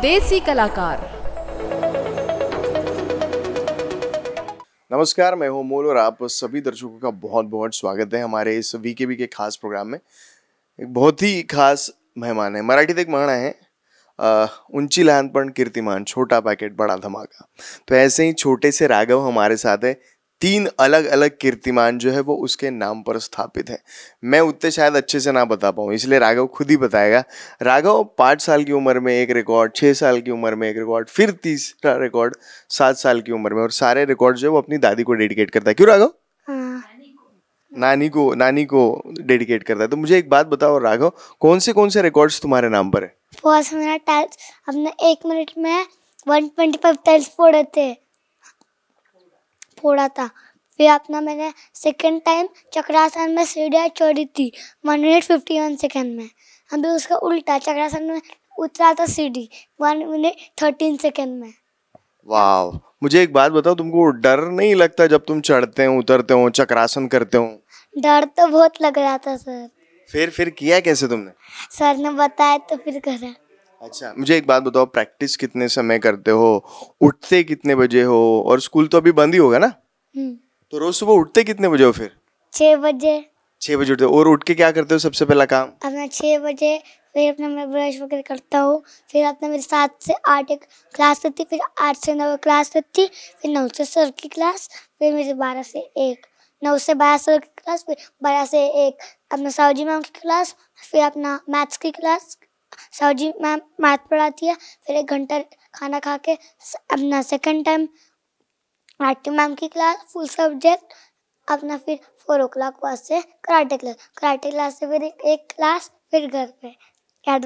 देसी कलाकार नमस्कार मैं हूं मोल और आप सभी दर्शकों का बहुत बहुत स्वागत है हमारे इस वीकेबी के खास प्रोग्राम में एक बहुत ही खास मेहमान है मराठी तो एक महाना है ऊंची लहनपण कीर्तिमान छोटा पैकेट बड़ा धमाका तो ऐसे ही छोटे से राघव हमारे साथ है तीन अलग अलग कीर्तिमान जो है वो उसके नाम पर स्थापित है मैं उतने शायद अच्छे से ना बता पाऊँ इसलिए राघव खुद ही बताएगा राघव पाँच साल की उम्र में एक रिकॉर्ड छः साल की उम्र में एक रिकॉर्ड फिर तीसरा रिकॉर्ड सात साल की उम्र में और सारे रिकॉर्ड जो है वो अपनी दादी को डेडिकेट करता है क्यों राघव हाँ। नानी को नानी को डेडिकेट करता है तो मुझे एक बात बताओ राघव कौन से कौन से रिकॉर्ड्स तुम्हारे नाम पर है फर्स्ट मेरा टाइल्स हमने एक मिनट में 125 टाइल्स फोड़े थे फोड़ा था फिर अपना मैंने सेकेंड टाइम चक्रासन में सीढ़ियाँ चढ़ी थी one minute fifty one second में अभी उसका उल्टा चक्रासन में उतरा था सीढ़ी वन मिनट थर्टीन सेकेंड में वाह मुझे एक बात बताओ तुमको डर नहीं लगता जब तुम चढ़ते हो उतरते हो चक्रासन करते हो डर तो बहुत लग रहा था सर फिर फिर किया कैसे तुमने सर ने बताया तो फिर करा अच्छा मुझे एक बात बताओ प्रैक्टिस कितने समय करते हो उठते कितने बजे हो और स्कूल तो अभी बंद ही होगा ना हम्म। तो रोज सुबह उठते कितने बजे हो फिर छह बजे छह बजे उठते और उठ के क्या करते हो सबसे पहला काम अपना छह बजे फिर अपना मैं ब्रश वगैरह करता हूँ फिर अपना मेरे सात से आठ एक क्लास रहती फिर आठ से नौ क्लास रहती फिर नौ से सर की क्लास फिर मेरे बारह से एक नौ से बारह सर की क्लास फिर बारह से एक अपना सावजी मैम की क्लास फिर अपना मैथ्स की class sir ji ma'am math पढ़ाती है फिर एक घंटा खाना खा के अपना सेकेंड टाइम आरती मैम की क्लास फुल सब्जेक्ट अपना फिर फोर ओ क्लाक बाद से कराटे क्लास कराटे क्लास से फिर एक क्लास फिर घर पे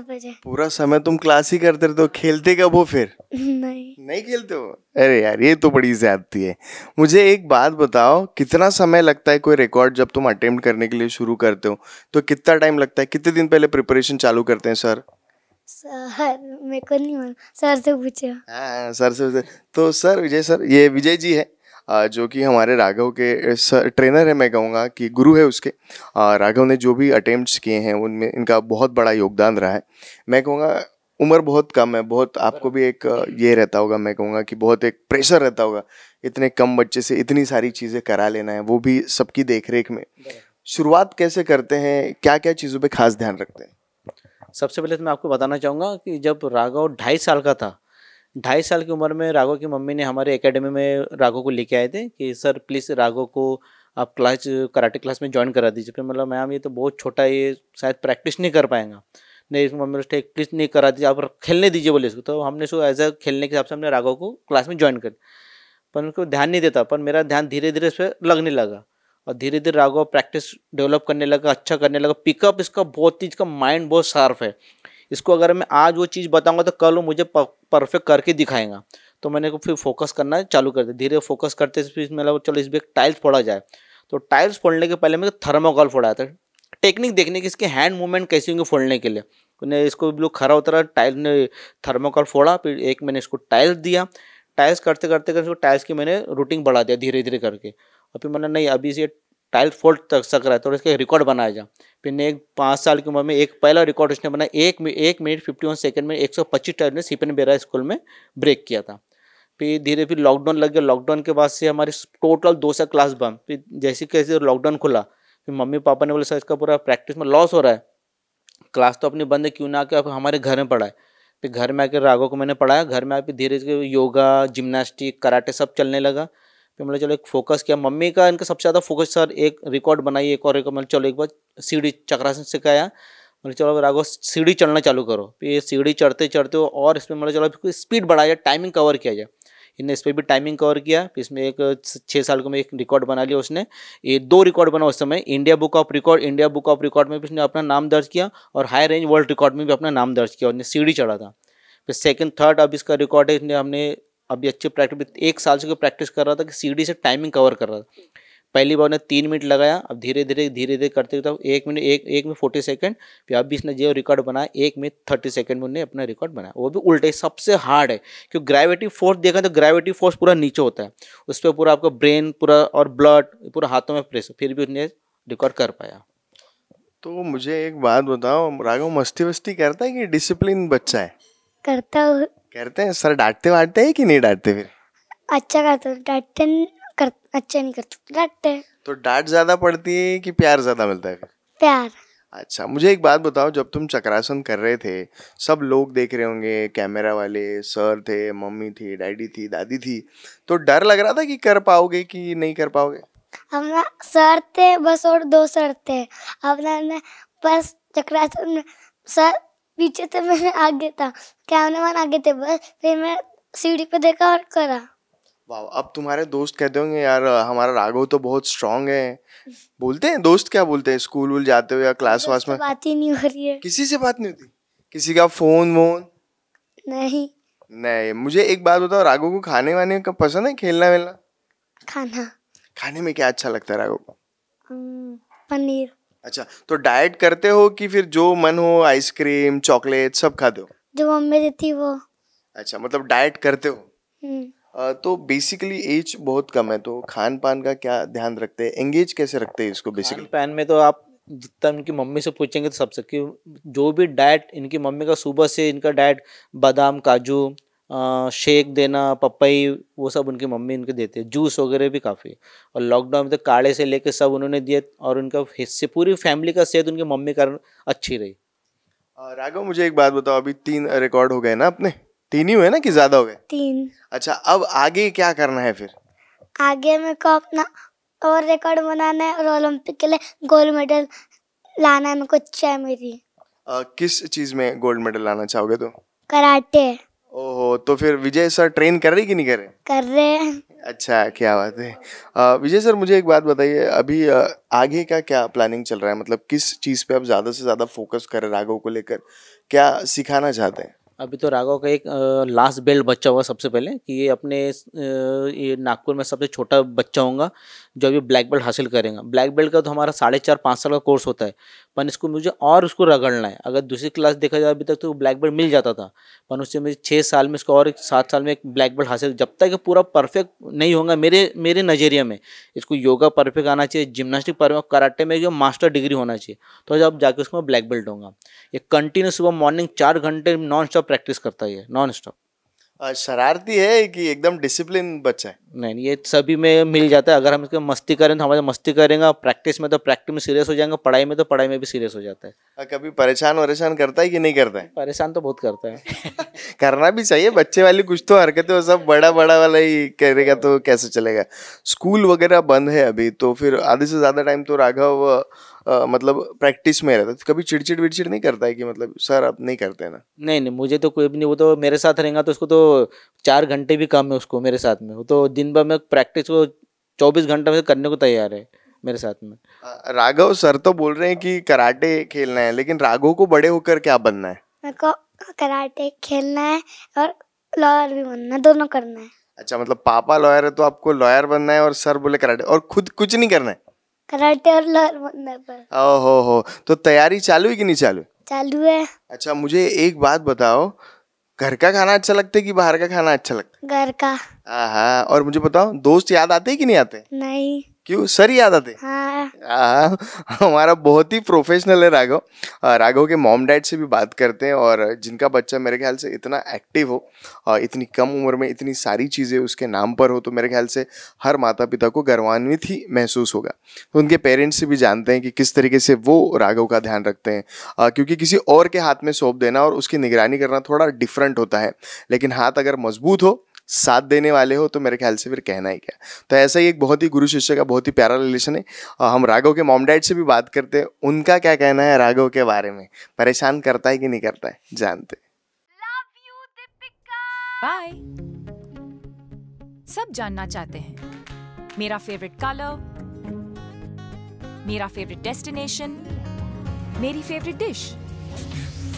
बजे पूरा समय तुम क्लास ही करते रहते हो खेलते कब हो फिर नहीं नहीं खेलते हो अरे यार ये तो बड़ी ज्यादती है मुझे एक बात बताओ कितना समय लगता है कोई रिकॉर्ड जब तुम अटेम्प्ट करने के लिए शुरू करते हो तो कितना टाइम लगता है कितने दिन पहले प्रिपरेशन चालू करते हैं सर सर मेरे को नहीं मालूम सर से पूछे हाँ, सर से पूछे तो सर विजय सर ये विजय जी है जो कि हमारे राघव के सर ट्रेनर है मैं कहूँगा कि गुरु है उसके राघव ने जो भी अटेम्प्ट्स किए हैं उनमें इनका बहुत बड़ा योगदान रहा है मैं कहूँगा उम्र बहुत कम है बहुत आपको भी एक ये रहता होगा मैं कहूँगा कि बहुत एक प्रेशर रहता होगा इतने कम बच्चे से इतनी सारी चीज़ें करा लेना है वो भी सबकी देख में शुरुआत कैसे करते हैं क्या क्या चीज़ों पर खास ध्यान रखते हैं सबसे पहले तो मैं आपको बताना चाहूँगा कि जब राघव ढाई साल का था ढाई साल की उम्र में राघव की मम्मी ने हमारे एकेडमी में राघव को लेके आए थे कि सर प्लीज़ राघव को आप क्लास कराटे क्लास में ज्वाइन करा दीजिए फिर मतलब मैम ये तो बहुत छोटा ये शायद प्रैक्टिस नहीं कर पाएगा नहीं मम्मी उसने प्लीज़ नहीं करा दीजिए आप खेलने दीजिए बोले इसको तो हमने इसको एज अ खेलने के हिसाब से हमने राघव को क्लास में ज्वाइन कर पर उनको ध्यान नहीं देता पर मेरा ध्यान धीरे धीरे उस पर लगने लगा और धीरे धीरे राघव प्रैक्टिस डेवलप करने लगा अच्छा करने लगा पिकअप इसका बहुत ही इसका माइंड बहुत शार्प है इसको अगर मैं आज वो चीज़ बताऊंगा तो कल वो मुझे परफेक्ट करके दिखाएगा तो मैंने को फिर फोकस करना चालू कर दिया धीरे फोकस करते फिर इसमें लगा चलो इस पर टाइल्स फोड़ा जाए तो टाइल्स फोड़ने के पहले मैं थर्मोकॉल फोड़ा था टेक्निक देखने की इसके हैंड मूवमेंट कैसी होंगे फोड़ने के लिए उन्हें इसको लोग खरा उतरा टाइल ने थर्मोकॉल फोड़ा फिर एक मैंने इसको टाइल्स दिया टाइल्स करते करते करते इसको टाइल्स की मैंने रूटिंग बढ़ा दिया धीरे धीरे करके और फिर मैंने नहीं अभी से टाइल फोल्ट तक सक रहा है तो इसका रिकॉर्ड बनाया जा फिर ने एक पाँच साल की उम्र में एक पहला रिकॉर्ड उसने बनाया एक एक मिनट फिफ्टी वन सेकेंड में एक सौ पच्चीस टाइल ने सीपन बेरा स्कूल में ब्रेक किया था फिर धीरे फिर लॉकडाउन लग गया लॉकडाउन के बाद से हमारी टोटल दो सौ क्लास बंद फिर जैसे कैसे लॉकडाउन खुला फिर मम्मी पापा ने बोला सर इसका पूरा प्रैक्टिस में लॉस हो रहा है क्लास तो अपनी बंद है क्यों ना आके हमारे घर में पढ़ाए फिर घर में आकर रागों को मैंने पढ़ाया घर में आके धीरे धीरे योगा जिम्नास्टिक कराटे सब चलने लगा फिर मैंने चलो एक फोकस किया मम्मी का इनका सबसे ज़्यादा फोकस सर एक रिकॉर्ड बनाई एक और एक मैंने चलो एक बार सीढ़ी चक्रासन सिखाया मैंने चलो राघव सीढ़ी चढ़ना चालू करो फिर सीढ़ी चढ़ते चढ़ते हो और इसमें मैंने चलो स्पीड बढ़ाया टाइमिंग कवर किया जाए इन्हें इस पर भी टाइमिंग कवर किया फिर इसमें एक छः साल को में एक रिकॉर्ड बना लिया उसने ये दो रिकॉर्ड बना उस समय India book of record India book of record में भी उसने अपना नाम दर्ज किया और हाई रेंज वर्ल्ड रिकॉर्ड में भी अपना नाम दर्ज किया उसने सीढ़ी चढ़ा था फिर सेकेंड थर्ड अब इसका रिकॉर्ड है इसने हमने अभी अच्छी प्रैक्टिस एक साल से कोई प्रैक्टिस कर रहा था कि सीढ़ी से टाइमिंग कवर कर रहा था पहली बार उन्हें तीन मिनट लगाया अब धीरे धीरे धीरे धीरे करते हुए तो एक मिनट एक एक में फोर्टी सेकंड फिर अब भी इसने जो रिकॉर्ड बनाया एक में थर्टी सेकंड में उन्हें अपना रिकॉर्ड बनाया वो भी उल्टे सबसे हार्ड है क्योंकि ग्रेविटी फोर्स देखा तो ग्रेविटी फोर्स पूरा नीचे होता है उस पर पूरा आपका ब्रेन पूरा और ब्लड पूरा हाथों में प्रेस फिर भी उसने रिकॉर्ड कर पाया तो मुझे एक बात बताओ राघव मस्ती वस्ती करता है कि डिसिप्लिन बच्चा है करता करते हैं सर डांटते वाटते हैं कि नहीं डांटते फिर अच्छा करते डांटते कर, अच्छा नहीं करते डांटते तो डांट ज्यादा पड़ती है कि प्यार ज्यादा मिलता है प्यार अच्छा मुझे एक बात बताओ जब तुम चक्रासन कर रहे थे सब लोग देख रहे होंगे कैमरा वाले सर थे मम्मी थी डैडी थी दादी थी तो डर लग रहा था कि कर पाओगे कि नहीं कर पाओगे हम सर थे बस और दो सर थे अपना बस चक्रासन में सर पीछे थे तो मैं आगे था कैमरा मैन आगे थे बस फिर मैं सीढ़ी पे देखा और करा वाह अब तुम्हारे दोस्त कहते होंगे यार हमारा राघव तो बहुत स्ट्रांग है बोलते हैं दोस्त क्या बोलते हैं स्कूल वूल जाते हो या क्लास वास में बात ही नहीं हो रही है किसी से बात नहीं होती किसी का फोन वोन नहीं नहीं मुझे एक बात बताओ राघव को खाने वाने का पसंद है खेलना वेलना खाना खाने में क्या अच्छा लगता है राघव को पनीर अच्छा तो डाइट करते हो कि फिर जो मन हो आइसक्रीम चॉकलेट सब खाते हो जो मम्मी देती वो अच्छा मतलब डाइट करते हो हम्म। तो बेसिकली एज बहुत कम है तो खान पान का क्या ध्यान रखते हैं एंगेज कैसे रखते हैं इसको बेसिकली पैन में तो आप जितना इनकी मम्मी से पूछेंगे तो सबसे कि जो भी डाइट इनकी मम्मी का सुबह से इनका डाइट बादाम काजू शेक देना पपई वो सब उनकी मम्मी उनके देते है जूस वगैरह भी काफ़ी और लॉकडाउन में तो काढ़े से लेके सब उन्होंने दिए और उनका हिस्से पूरी फैमिली का सेहत उनकी मम्मी कारण अच्छी रही राघव मुझे एक बात बताओ अभी तीन रिकॉर्ड हो गए ना अपने तीन ही हुए ना कि ज़्यादा हो गए तीन अच्छा अब आगे क्या करना है फिर आगे मेरे को अपना और रिकॉर्ड बनाना है और ओलंपिक के लिए गोल्ड मेडल लाना है मेरे को इच्छा है मेरी आ, किस चीज़ में गोल्ड मेडल लाना चाहोगे तो कराटे ओहो तो फिर विजय सर ट्रेन कर रहे कि नहीं कर रहे कर रहे हैं अच्छा क्या बात है विजय सर मुझे एक बात बताइए अभी आगे का क्या प्लानिंग चल रहा है मतलब किस चीज़ पे आप ज़्यादा से ज़्यादा फोकस कर रहे राघव को लेकर क्या सिखाना चाहते हैं अभी तो राघव का एक लास्ट बेल्ट बच्चा हुआ सबसे पहले कि ये अपने ये नागपुर में सबसे छोटा बच्चा होगा जो अभी ब्लैक बेल्ट हासिल करेगा ब्लैक बेल्ट का तो हमारा साढ़े चार पाँच साल का कोर्स होता है पर इसको मुझे और उसको रगड़ना है अगर दूसरी क्लास देखा जाए अभी तक तो ब्लैक बेल्ट मिल जाता था पर उससे मुझे छः साल में इसको और एक सात साल में एक ब्लैक बेल्ट हासिल जब तक पूरा परफेक्ट नहीं होगा मेरे मेरे नज़रिए में इसको योगा परफेक्ट आना चाहिए जिमनास्टिक परफेक्ट कराटे में जो मास्टर डिग्री होना चाहिए तो जब जाके उसमें ब्लैक बेल्ट होगा ये कंटिन्यू सुबह मॉर्निंग चार घंटे नॉन स्टॉप प्रैक्टिस करता है नॉन स्टॉप शरारती है कि एकदम डिसिप्लिन बच्चा है नहीं ये सभी में मिल जाता है अगर हम इसके मस्ती करें तो हमारे मस्ती करेंगे प्रैक्टिस में तो प्रैक्टिस में सीरियस हो जाएंगे पढ़ाई में तो पढ़ाई में भी सीरियस हो जाता है कभी परेशान वरेशान करता है कि नहीं करता है परेशान तो बहुत करता है करना भी चाहिए बच्चे वाली कुछ तो हरकतें वो सब बड़ा बड़ा वाला ही करेगा तो कैसे चलेगा स्कूल वगैरह बंद है अभी तो फिर आधे से ज़्यादा टाइम तो राघव आ, मतलब प्रैक्टिस में रहता है कभी चिड़चिड़ विड़चिड़ नहीं करता है कि मतलब सर आप नहीं करते ना नहीं नहीं मुझे तो कोई भी नहीं वो तो मेरे साथ रहेगा तो उसको तो चार घंटे भी काम है उसको मेरे साथ में वो तो दिन भर में प्रैक्टिस को चौबीस घंटा में करने को तैयार है मेरे साथ में राघव सर तो बोल रहे हैं कि कराटे खेलना है लेकिन राघव को बड़े होकर क्या बनना है मेरे को कराटे खेलना है और लॉयर भी बनना है दोनों करना है अच्छा मतलब पापा लॉयर है तो आपको लॉयर बनना है और सर बोले कराटे और खुद कुछ नहीं करना है कराटे और लहर बनने पर ओहो हो तो तैयारी चालू है कि नहीं चालू चालू है अच्छा मुझे एक बात बताओ घर का खाना अच्छा लगता है कि बाहर का खाना अच्छा लगता है घर का हाँ और मुझे बताओ दोस्त याद आते हैं कि नहीं आते नहीं क्यों सर याद आते हाँ। हाँ, हमारा बहुत ही प्रोफेशनल है राघव राघव के मॉम डैड से भी बात करते हैं और जिनका बच्चा मेरे ख्याल से इतना एक्टिव हो इतनी कम उम्र में इतनी सारी चीज़ें उसके नाम पर हो तो मेरे ख्याल से हर माता पिता को गर्वान्वित ही महसूस होगा तो उनके पेरेंट्स से भी जानते हैं कि किस तरीके से वो राघव का ध्यान रखते हैं क्योंकि किसी और के हाथ में सौंप देना और उसकी निगरानी करना थोड़ा डिफरेंट होता है लेकिन हाथ अगर मजबूत हो साथ देने वाले हो तो मेरे ख्याल से फिर कहना ही क्या तो ऐसा ही एक बहुत ही गुरु शिष्य का बहुत ही प्यारा रिलेशन है और हम राघव के मॉम डैड से भी बात करते हैं उनका क्या कहना है राघव के बारे में परेशान करता है कि नहीं करता है जानते बाय सब जानना चाहते हैं मेरा फेवरेट कलर मेरा फेवरेट डेस्टिनेशन मेरी फेवरेट डिश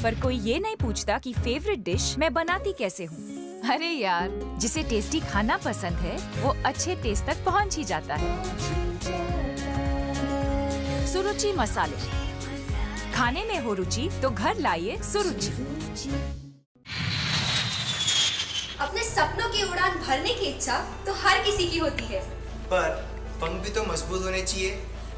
पर कोई ये नहीं पूछता कि फेवरेट डिश मैं बनाती कैसे हूँ अरे यार जिसे टेस्टी खाना पसंद है वो अच्छे टेस्ट तक पहुंच ही जाता है सुरुचि मसाले खाने में हो रुचि तो घर लाइए सुरुचि अपने सपनों की उड़ान भरने की इच्छा तो हर किसी की होती है पर पंख भी तो मजबूत होने चाहिए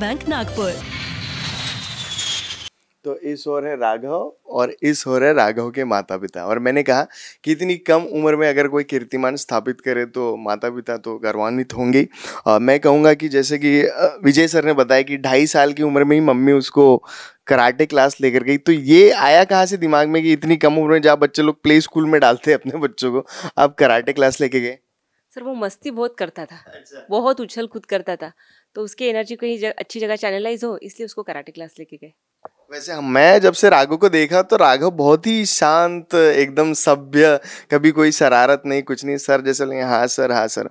बैंक नागपुर तो इस और है राघव और इस हो है राघव के माता पिता और मैंने कहा कि इतनी कम उम्र में अगर कोई कीर्तिमान स्थापित करे तो माता पिता तो गौरवान्वित होंगे मैं कहूँगा कि जैसे कि विजय सर ने बताया कि ढाई साल की उम्र में ही मम्मी उसको कराटे क्लास लेकर गई तो ये आया कहाँ से दिमाग में कि इतनी कम उम्र में जहाँ बच्चे लोग प्ले स्कूल में डालते हैं अपने बच्चों को आप कराटे क्लास लेके गए सर वो मस्ती बहुत करता था अच्छा। बहुत उछल कूद करता था तो उसकी एनर्जी कहीं अच्छी जगह चैनलाइज हो इसलिए उसको कराटे क्लास लेके गए वैसे मैं जब से राघव को देखा तो राघव बहुत ही शांत एकदम सभ्य कभी कोई शरारत नहीं कुछ नहीं सर जैसे लेंगे हाँ सर हाँ सर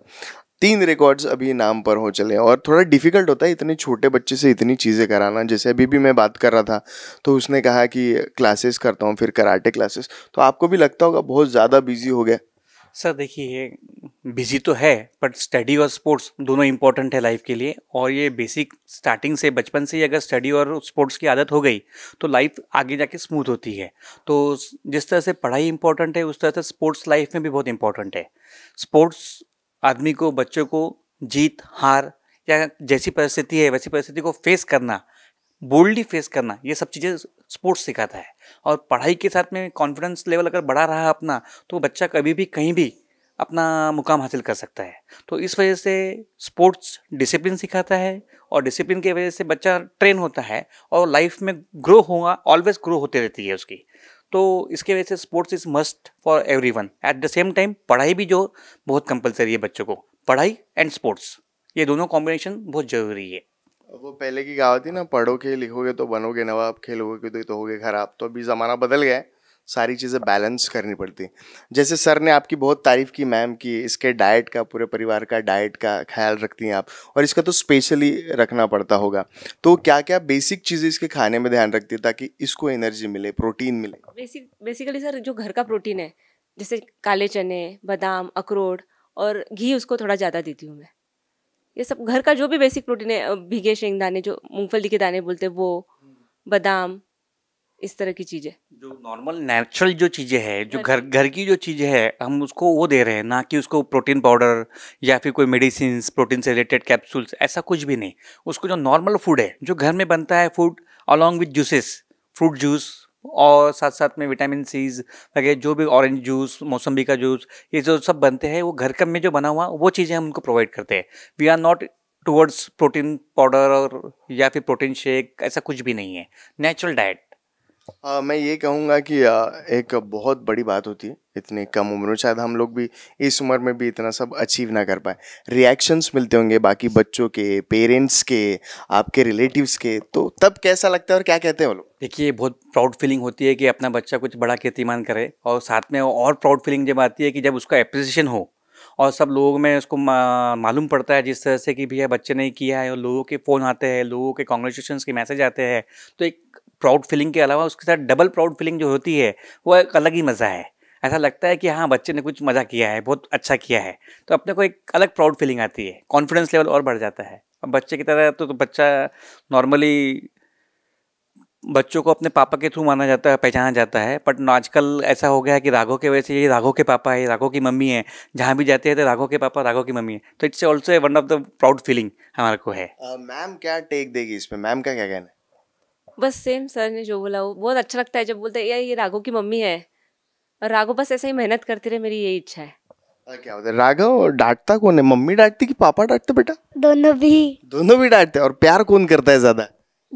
तीन रिकॉर्ड्स अभी नाम पर हो चले और थोड़ा डिफिकल्ट होता है इतने छोटे बच्चे से इतनी चीज़ें कराना जैसे अभी भी मैं बात कर रहा था तो उसने कहा कि क्लासेस करता हूँ फिर कराटे क्लासेस तो आपको भी लगता होगा बहुत ज़्यादा बिजी हो गया सर देखिए बिजी तो है बट स्टडी और स्पोर्ट्स दोनों इंपॉर्टेंट है लाइफ के लिए और ये बेसिक स्टार्टिंग से बचपन से ही अगर स्टडी और स्पोर्ट्स की आदत हो गई तो लाइफ आगे जाके स्मूथ होती है तो जिस तरह से पढ़ाई इंपॉर्टेंट है उस तरह से स्पोर्ट्स लाइफ में भी बहुत इंपॉर्टेंट है स्पोर्ट्स आदमी को बच्चों को जीत हार या जैसी परिस्थिति है वैसी परिस्थिति को फेस करना बोल्डली फेस करना ये सब चीज़ें स्पोर्ट्स सिखाता है और पढ़ाई के साथ में कॉन्फिडेंस लेवल अगर बढ़ा रहा अपना तो बच्चा कभी भी कहीं भी अपना मुकाम हासिल कर सकता है तो इस वजह से स्पोर्ट्स डिसिप्लिन सिखाता है और डिसिप्लिन की वजह से बच्चा ट्रेन होता है और लाइफ में ग्रो होगा ऑलवेज ग्रो होती रहती है उसकी तो इसके वजह से sports is must for everyone at the same time पढ़ाई भी जो बहुत कंपलसरी है बच्चों को पढ़ाई एंड स्पोर्ट्स ये दोनों कॉम्बिनेशन बहुत ज़रूरी है वो पहले की कहावत थी ना पढ़ोगे लिखोगे तो बनोगे नवाब खेलोगे तो, तो होगे खराब तो अभी ज़माना बदल गया है सारी चीज़ें बैलेंस करनी पड़ती जैसे सर ने आपकी बहुत तारीफ़ की मैम की इसके डाइट का पूरे परिवार का डाइट का ख्याल रखती हैं आप और इसका तो स्पेशली रखना पड़ता होगा तो क्या क्या बेसिक चीज़ें इसके खाने में ध्यान रखती है ताकि इसको एनर्जी मिले प्रोटीन मिले बेसिक बेसिकली सर जो घर का प्रोटीन है जैसे काले चने बादाम अखरोट और घी उसको थोड़ा ज़्यादा देती हूँ मैं ये सब घर का जो भी बेसिक प्रोटीन है भीगे शेंग दाने जो मूंगफली के दाने बोलते हैं वो बादाम इस तरह की चीजें जो नॉर्मल नेचुरल जो चीजें हैं जो घर घर की जो चीजें हैं हम उसको वो दे रहे हैं ना कि उसको प्रोटीन पाउडर या फिर कोई मेडिसिन प्रोटीन से रिलेटेड कैप्सूल्स ऐसा कुछ भी नहीं उसको जो नॉर्मल फूड है जो घर में बनता है food along with juices fruit juice और साथ साथ में विटामिन सीज वगैरह जो भी ऑरेंज जूस मौसम्बी का जूस ये जो सब बनते हैं वो घर कम में जो बना हुआ वो चीज़ें हम उनको प्रोवाइड करते हैं we are not towards protein powder और या फिर प्रोटीन शेक ऐसा कुछ भी नहीं है नेचुरल डाइट आ, मैं ये कहूँगा कि आ, एक बहुत बड़ी बात होती है इतनी कम उम्र में शायद हम लोग भी इस उम्र में भी इतना सब अचीव ना कर पाए रिएक्शंस मिलते होंगे बाकी बच्चों के पेरेंट्स के आपके रिलेटिव्स के तो तब कैसा लगता है और क्या कहते हैं वो लोग देखिए बहुत प्राउड फीलिंग होती है कि अपना बच्चा कुछ बड़ा कीर्तिमान करे और साथ में और प्राउड फीलिंग जब आती है कि जब उसका अप्रिसिएशन हो और सब लोगों में उसको मा, मालूम पड़ता है जिस तरह से कि भैया बच्चे ने किया है और लोगों के फ़ोन आते हैं लोगों के कॉन्ग्रेचुलेशन के मैसेज आते हैं तो एक प्राउड फीलिंग के अलावा उसके साथ डबल प्राउड फीलिंग जो होती है वो एक अलग ही मज़ा है ऐसा लगता है कि हाँ बच्चे ने कुछ मज़ा किया है बहुत अच्छा किया है तो अपने को एक अलग प्राउड फीलिंग आती है कॉन्फिडेंस लेवल और बढ़ जाता है अब बच्चे की तरह तो, तो बच्चा नॉर्मली बच्चों को अपने पापा के थ्रू माना जाता है पहचाना जाता है बट आजकल ऐसा हो गया है कि राघो के वजह से ये राघो के पापा है राघो की मम्मी है जहाँ भी जाते हैं तो राघो के पापा राघो की मम्मी है तो it's also one of the proud feeling हमारे को है मैम uh, क्या टेक देगी इसमें मैम का क्या कहना है बस सेम सर ने जो बोला वो बहुत अच्छा लगता है जब बोलते हैं यार ये राघव की मम्मी है और राघव बस ऐसे ही मेहनत करते रहे मेरी यही इच्छा है क्या होता है राघव डांटता कौन है मम्मी डांटती कि पापा डांटते बेटा दोनों भी दोनों भी डांटते और प्यार कौन करता है ज्यादा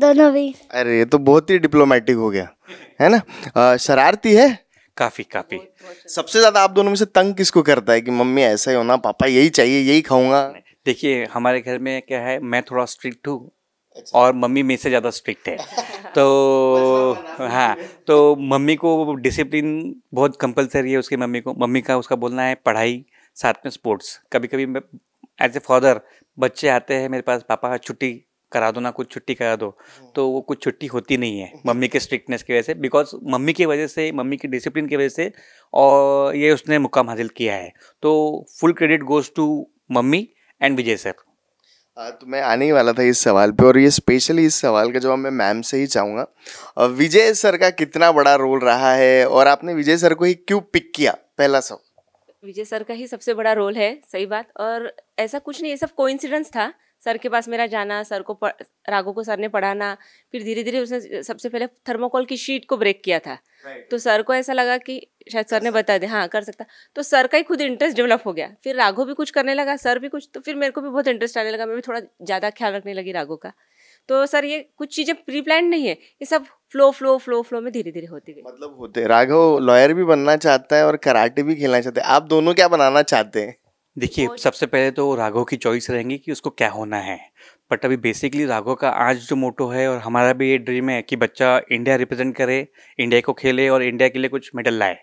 दोनों भी अरे ये तो बहुत ही डिप्लोमेटिक हो गया है ना आ, शरारती है काफी काफी सबसे ज्यादा आप दोनों में से तंग किसको करता है कि मम्मी ऐसा ही होना पापा यही चाहिए यही खाऊंगा देखिए हमारे घर में क्या है मैं थोड़ा स्ट्रिक्ट हूँ और मम्मी मेरे से ज़्यादा स्ट्रिक्ट है तो हाँ तो मम्मी को डिसिप्लिन बहुत कंपलसरी है उसकी मम्मी को मम्मी का उसका बोलना है पढ़ाई साथ में स्पोर्ट्स कभी कभी एज ए फादर बच्चे आते हैं मेरे पास पापा छुट्टी करा दो ना कुछ छुट्टी करा दो हम्म। तो वो कुछ छुट्टी होती नहीं है मम्मी के स्ट्रिक्टनेस की वजह से बिकॉज मम्मी की वजह से मम्मी की डिसिप्लिन की वजह से और ये उसने मुकाम हासिल किया है तो full credit goes to mummy and Vijay sir तो मैं आने ही वाला था इस सवाल पे और ये स्पेशली इस सवाल का जवाब मैं मैम से ही चाहूँगा विजय सर का कितना बड़ा रोल रहा है और आपने विजय सर को ही क्यों पिक किया पहला सवाल विजय सर का ही सबसे बड़ा रोल है सही बात और ऐसा कुछ नहीं ये सब कोइंसिडेंस था सर के पास मेरा जाना सर को रागों को सर ने पढ़ाना फिर धीरे धीरे उसने सबसे पहले थर्मोकोल की शीट को ब्रेक किया था right. तो सर को ऐसा लगा कि शायद सर ने बता दिया हाँ कर सकता तो सर का ही खुद इंटरेस्ट डेवलप हो गया फिर राघो भी कुछ करने लगा सर भी कुछ तो फिर मेरे को भी बहुत इंटरेस्ट आने लगा मैं भी थोड़ा ज़्यादा ख्याल रखने लगी राघो का तो सर ये कुछ चीज़ें प्री प्लान नहीं है ये सब फ्लो फ्लो फ्लो फ्लो में धीरे धीरे होती गई मतलब होते राघव लॉयर भी बनना चाहता है और कराटे भी खेलना चाहते हैं आप दोनों क्या बनाना चाहते हैं देखिए सबसे पहले तो राघव की चॉइस रहेंगी कि उसको क्या होना है बट अभी बेसिकली राघव का आज जो मोटो है और हमारा भी ये ड्रीम है कि बच्चा इंडिया रिप्रेजेंट करे इंडिया को खेले और इंडिया के लिए कुछ मेडल लाए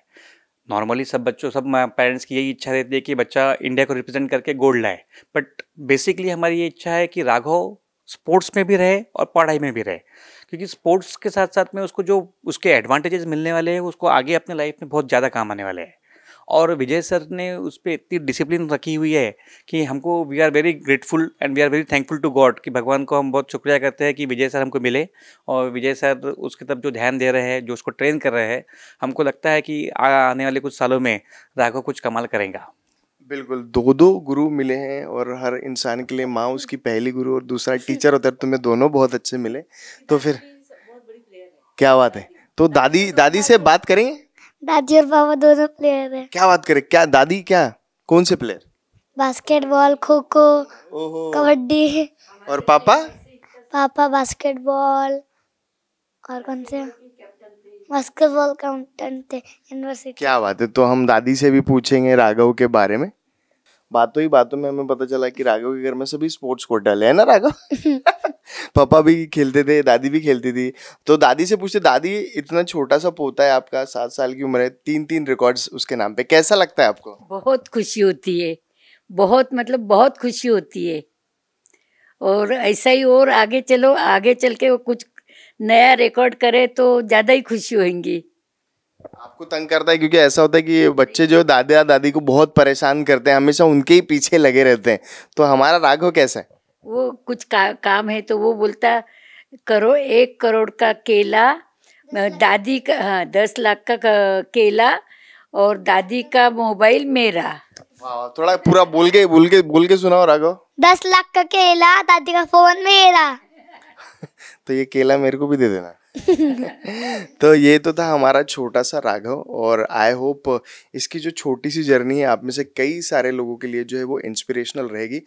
नॉर्मली सब बच्चों सब पेरेंट्स की यही इच्छा रहती है कि बच्चा इंडिया को रिप्रेजेंट करके गोल्ड लाए बट बेसिकली हमारी ये इच्छा है कि राघव स्पोर्ट्स में भी रहे और पढ़ाई में भी रहे क्योंकि स्पोर्ट्स के साथ साथ में उसको जो उसके एडवांटेजेस मिलने वाले हैं उसको आगे अपने लाइफ में बहुत ज़्यादा काम आने वाले हैं और विजय सर ने उस पर इतनी डिसिप्लिन रखी हुई है कि हमको we are very grateful and we are very thankful to God कि भगवान को हम बहुत शुक्रिया करते हैं कि विजय सर हमको मिले और विजय सर उसकी तरफ जो ध्यान दे रहे हैं जो उसको ट्रेन कर रहे हैं हमको लगता है कि आने वाले कुछ सालों में राघव कुछ कमाल करेगा बिल्कुल दो दो गुरु मिले हैं और हर इंसान के लिए माँ उसकी पहली गुरु और दूसरा टीचर होता है तो तुम्हें दोनों बहुत अच्छे मिले तो फिर क्या बात है तो दादी दादी तो से बात करेंगे दादी और पापा दोनों प्लेयर है क्या बात करे क्या दादी क्या कौन से प्लेयर बास्केटबॉल खो खो कबड्डी और पापा पापा बास्केटबॉल और कौन से बास्केटबॉल काउंटेंट थे यूनिवर्सिटी क्या बात है तो हम दादी से भी पूछेंगे राघव के बारे में बातों ही बातों में हमें पता चला कि राघव के घर में सभी स्पोर्ट्स कोटा है ना राघव पापा भी खेलते थे दादी भी खेलती थी तो दादी से पूछते दादी इतना छोटा सा पोता है आपका सात साल की उम्र है तीन तीन रिकॉर्ड्स उसके नाम पे कैसा लगता है आपको बहुत खुशी होती है बहुत मतलब बहुत खुशी होती है और ऐसा ही और आगे चलो आगे चल के वो कुछ नया रिकॉर्ड करे तो ज़्यादा ही खुशी होगी आपको तंग करता है क्योंकि ऐसा होता है कि बच्चे जो दादी या दादी को बहुत परेशान करते हैं हमेशा उनके ही पीछे लगे रहते हैं तो हमारा राघव कैसा है वो कुछ का, काम है तो वो बोलता करो एक करोड़ का केला दादी का हाँ दस लाख का केला और दादी का मोबाइल मेरा थोड़ा पूरा बोल के बोल के बोल के सुनाओ राघव दस लाख का केला दादी का फोन मेरा तो ये केला मेरे को भी दे देना तो ये तो था हमारा छोटा सा राघव और आई होप इसकी जो छोटी सी जर्नी है आप में से कई सारे लोगों के लिए जो है वो इंस्पिरेशनल रहेगी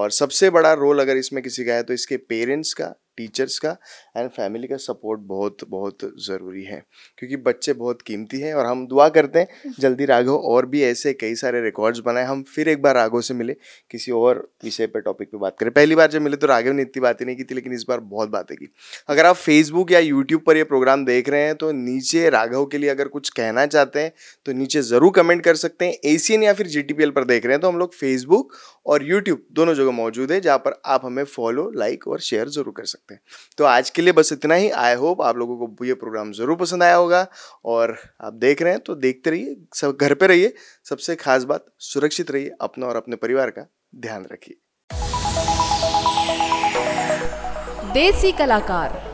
और सबसे बड़ा रोल अगर इसमें किसी का है तो इसके पेरेंट्स का टीचर्स का एंड फैमिली का सपोर्ट बहुत बहुत ज़रूरी है क्योंकि बच्चे बहुत कीमती हैं और हम दुआ करते हैं जल्दी राघव और भी ऐसे कई सारे रिकॉर्ड्स बनाए हम फिर एक बार राघव से मिले किसी और विषय पर टॉपिक पर बात करें पहली बार जब मिले तो राघव ने इतनी बातें नहीं की थी लेकिन इस बार बहुत बातें की अगर आप फेसबुक या यूट्यूब पर यह प्रोग्राम देख रहे हैं तो नीचे राघव के लिए अगर कुछ कहना चाहते हैं तो नीचे ज़रूर कमेंट कर सकते हैं एसीएन या फिर जी पर देख रहे हैं तो हम लोग फेसबुक और यूट्यूब दोनों जगह मौजूद है जहाँ पर आप हमें फॉलो लाइक और शेयर जरूर कर सकते हैं तो आज के लिए बस इतना ही आई होप आप लोगों को ये प्रोग्राम ज़रूर पसंद आया होगा और आप देख रहे हैं तो देखते रहिए सब घर पे रहिए सबसे खास बात सुरक्षित रहिए अपना और अपने परिवार का ध्यान रखिए देसी कलाकार